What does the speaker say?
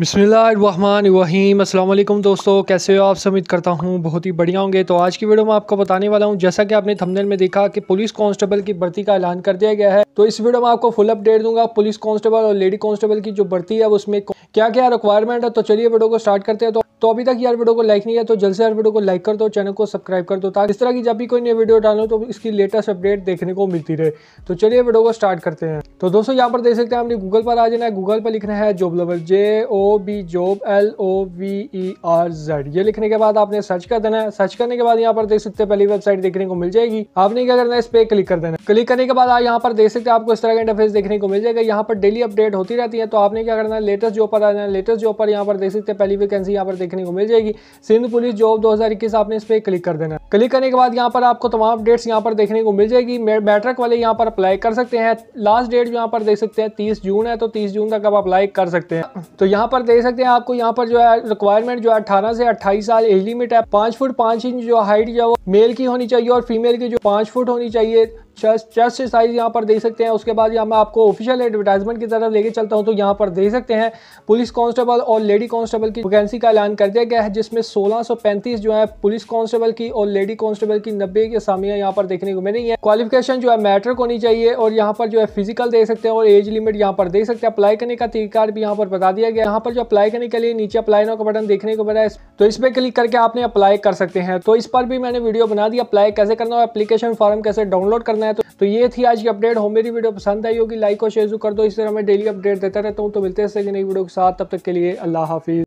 बसमीम अल्लाम दोस्तों कैसे हो आप समित करता हूँ बहुत ही बढ़िया होंगे तो आज की वीडियो में आपको बताने वाला हूँ जैसा कि आपने थंबनेल में देखा कि पुलिस कांस्टेबल की भर्ती का ऐलान कर दिया गया है तो इस वीडियो में आपको फुल अपडेट दूंगा पुलिस कांस्टेबल और लेडी कांस्टेबल की जो भर्ती है उसमें क्या क्या रिक्वायरमेंट है तो चलिए वीडियो को स्टार्ट करते हैं तो तो अभी तक यार वीडियो को लाइक नहीं किया तो जल्द से यार वीडियो को लाइक कर दो चैनल को सब्सक्राइब कर दो ताकि इस तरह की जब भी कोई नई वीडियो डालो तो इसकी लेटेस्ट अपडेट देखने को मिलती रहे तो चलिए वीडियो को स्टार्ट करते हैं तो दोस्तों यहाँ पर देख सकते हैं हमने गूगल पर आ जाना है गूगल पर लिखना है job lover J O B job L O V E R Z ये लिखने के बाद आपने सर्च कर देना है सर्च करने के बाद यहाँ पर देख सकते हैं पहली वेबसाइट देखने को मिल जाएगी आपने क्या करना है इस पर क्लिक कर देना क्लिक करने के बाद यहाँ पर देख सकते हैं आपको इस तरह का इंटरफेस देखने को मिल जाएगा यहाँ पर डेली अपडेट होती रहती है तो आपने क्या करना है लेटेस्ट जॉब पर आ जाना है लेटेस्ट जॉब पर यहाँ पर देख सकते हैं पहली वैकेंसी यहाँ पर देखने को मिल जाएगी सिंध पुलिस जॉब 2021 आपने इस पर क्लिक कर देना क्लिक करने के बाद यहाँ पर आपको तमाम अपडेट्स यहाँ पर देखने को मिल जाएगी मैट्रिक वाले यहाँ पर अप्लाई कर सकते हैं लास्ट डेट यहाँ पर देख सकते हैं तीस जून है तो तीस जून तक आप अप्लाई कर सकते हैं तो यहाँ पर देख सकते हैं आपको यहाँ पर जो है रिक्वायरमेंट जो है अठारह से अट्ठाईस साल एज लिमिट है पांच फुट पांच इंच जो हाइट जो मेल की होनी चाहिए और फीमेल की जो पांच फुट होनी चाहिए चेस्ट साइज यहाँ पर देख सकते हैं उसके बाद यहाँ मैं आपको ऑफिशियल एडवर्टाइजमेंट की तरफ लेके चलता हूँ तो यहाँ पर देख सकते हैं पुलिस कांस्टेबल और लेडी कांस्टेबल की वैकेंसी का ऐलान कर दिया गया है जिसमें 1635 जो है पुलिस कांस्टेबल की और लेडी कांस्टेबल की नब्बे की असामियाँ यहाँ पर देखने को मिली है क्वालिफिकेशन जो है मैटर होनी चाहिए और यहाँ पर जो है फिजिकल देख सकते हैं और एज लिमिट यहाँ पर देख सकते हैं अप्लाई करने का तरीका भी यहाँ पर बता दिया गया यहाँ पर जो अप्लाई करने के लिए नीचे अप्लाई ना का बटन देखने को मिला है तो इस पर क्लिक करके आपने अप्लाई कर सकते हैं तो इस पर भी मैंने वीडियो बना दिया अप्लाई कैसे करना है अप्लीकेशन फॉर्म कैसे डाउनलोड करना है तो ये थी आज की अपडेट हो मेरी वीडियो पसंद आई होगी लाइक और शेयर कर दो इस तरह मैं डेली अपडेट देता रहता हूँ तो मिलते हैं नई वीडियो के साथ तब तक के लिए अल्लाह हाफिज़